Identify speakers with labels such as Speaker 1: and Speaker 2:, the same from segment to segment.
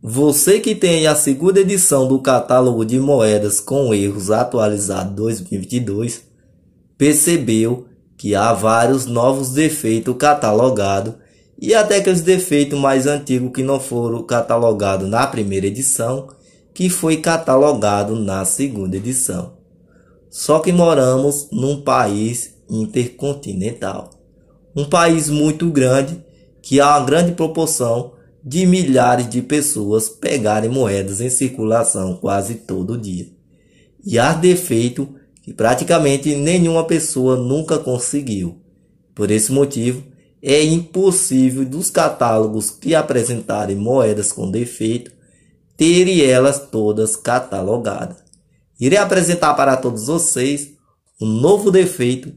Speaker 1: Você que tem a segunda edição do catálogo de moedas com erros atualizado 2022, percebeu que há vários novos defeitos catalogados e até aqueles defeitos mais antigos que não foram catalogados na primeira edição, que foi catalogado na segunda edição. Só que moramos num país intercontinental, um país muito grande que há uma grande proporção de milhares de pessoas pegarem moedas em circulação quase todo dia. E há defeito que praticamente nenhuma pessoa nunca conseguiu. Por esse motivo, é impossível dos catálogos que apresentarem moedas com defeito terem elas todas catalogadas. Irei apresentar para todos vocês um novo defeito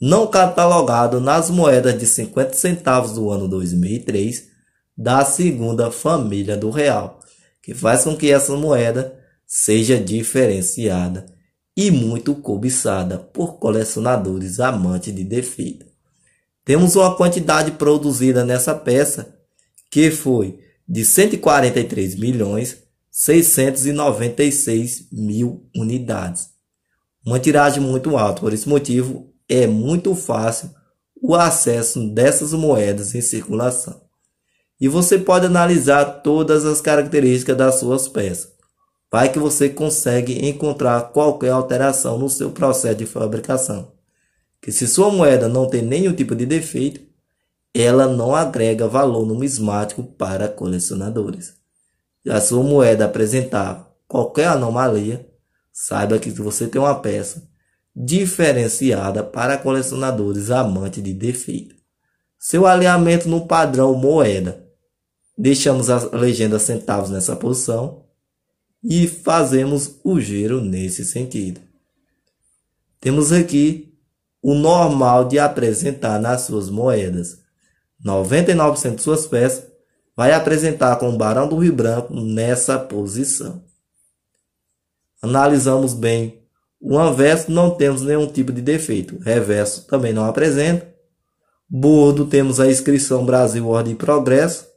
Speaker 1: não catalogado nas moedas de 50 centavos do ano 2003 da segunda família do real, que faz com que essa moeda seja diferenciada e muito cobiçada por colecionadores amantes de defeito. Temos uma quantidade produzida nessa peça que foi de 143 milhões 696 mil unidades. Uma tiragem muito alta, por esse motivo é muito fácil o acesso dessas moedas em circulação e você pode analisar todas as características das suas peças. Vai que você consegue encontrar qualquer alteração no seu processo de fabricação. Que se sua moeda não tem nenhum tipo de defeito, ela não agrega valor numismático para colecionadores. Se a sua moeda apresentar qualquer anomalia, saiba que você tem uma peça diferenciada para colecionadores amantes de defeito. Seu alinhamento no padrão moeda Deixamos a legenda centavos nessa posição e fazemos o giro nesse sentido. Temos aqui o normal de apresentar nas suas moedas. 99% de suas peças vai apresentar com o Barão do Rio Branco nessa posição. Analisamos bem o anverso, não temos nenhum tipo de defeito. Reverso também não apresenta. Bordo temos a inscrição Brasil Ordem e Progresso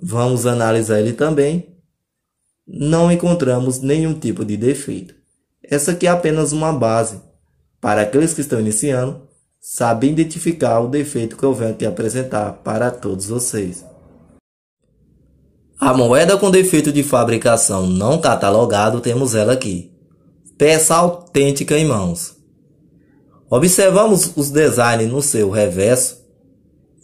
Speaker 1: Vamos analisar ele também. Não encontramos nenhum tipo de defeito. Essa aqui é apenas uma base para aqueles que estão iniciando saber identificar o defeito que eu venho te apresentar para todos vocês. A moeda com defeito de fabricação não catalogado temos ela aqui. Peça autêntica em mãos. Observamos os designs no seu reverso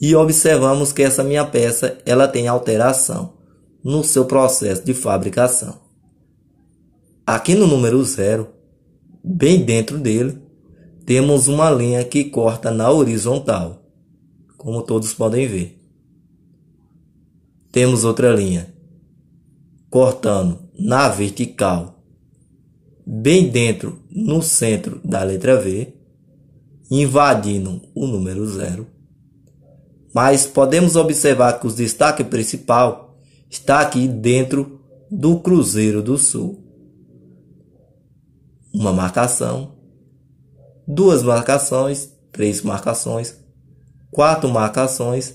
Speaker 1: e observamos que essa minha peça ela tem alteração no seu processo de fabricação. Aqui no número 0, bem dentro dele, temos uma linha que corta na horizontal, como todos podem ver. Temos outra linha cortando na vertical, bem dentro no centro da letra V, invadindo o número 0 mas podemos observar que o destaque principal está aqui dentro do Cruzeiro do Sul. Uma marcação, duas marcações, três marcações, quatro marcações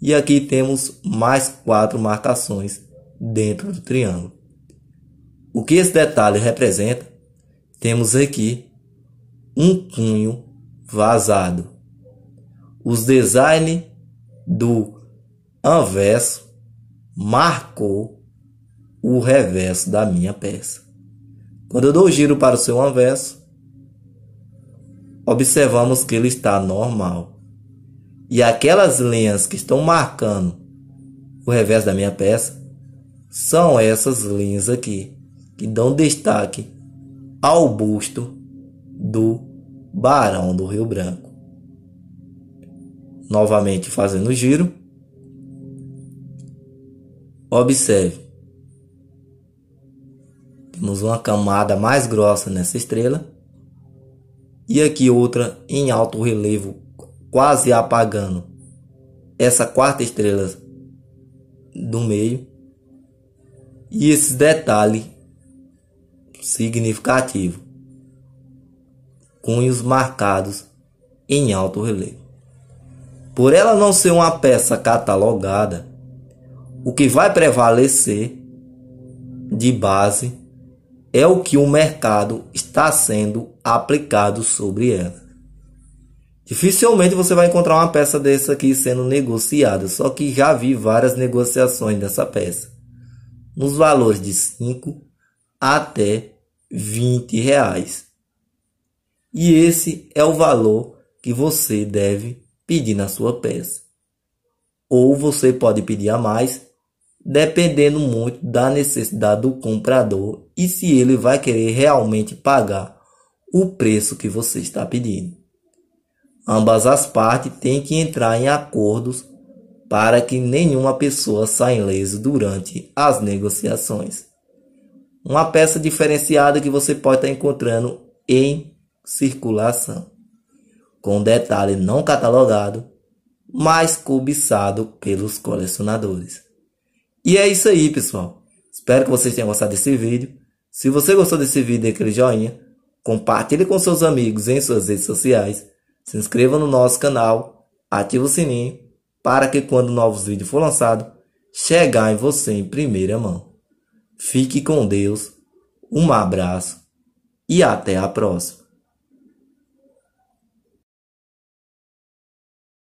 Speaker 1: e aqui temos mais quatro marcações dentro do triângulo. O que esse detalhe representa? Temos aqui um cunho vazado. Os designs do anverso marcou o reverso da minha peça. Quando eu dou o giro para o seu anverso, observamos que ele está normal. E aquelas linhas que estão marcando o reverso da minha peça são essas linhas aqui, que dão destaque ao busto do Barão do Rio Branco novamente fazendo o giro. Observe. Temos uma camada mais grossa nessa estrela. E aqui outra em alto relevo, quase apagando essa quarta estrela do meio. E esse detalhe significativo. Cunhos marcados em alto relevo. Por ela não ser uma peça catalogada, o que vai prevalecer de base é o que o mercado está sendo aplicado sobre ela. Dificilmente você vai encontrar uma peça dessa aqui sendo negociada, só que já vi várias negociações dessa peça, nos valores de 5 até 20 reais. E esse é o valor que você deve pedir na sua peça. Ou você pode pedir a mais, dependendo muito da necessidade do comprador e se ele vai querer realmente pagar o preço que você está pedindo. Ambas as partes têm que entrar em acordos para que nenhuma pessoa saia ilesa durante as negociações. Uma peça diferenciada que você pode estar encontrando em circulação com detalhe não catalogado, mas cobiçado pelos colecionadores. E é isso aí, pessoal. Espero que vocês tenham gostado desse vídeo. Se você gostou desse vídeo, dê aquele joinha, compartilhe com seus amigos em suas redes sociais, se inscreva no nosso canal, ative o sininho para que quando novos vídeos for lançado, chegar em você em primeira mão. Fique com Deus, um abraço e até a próxima.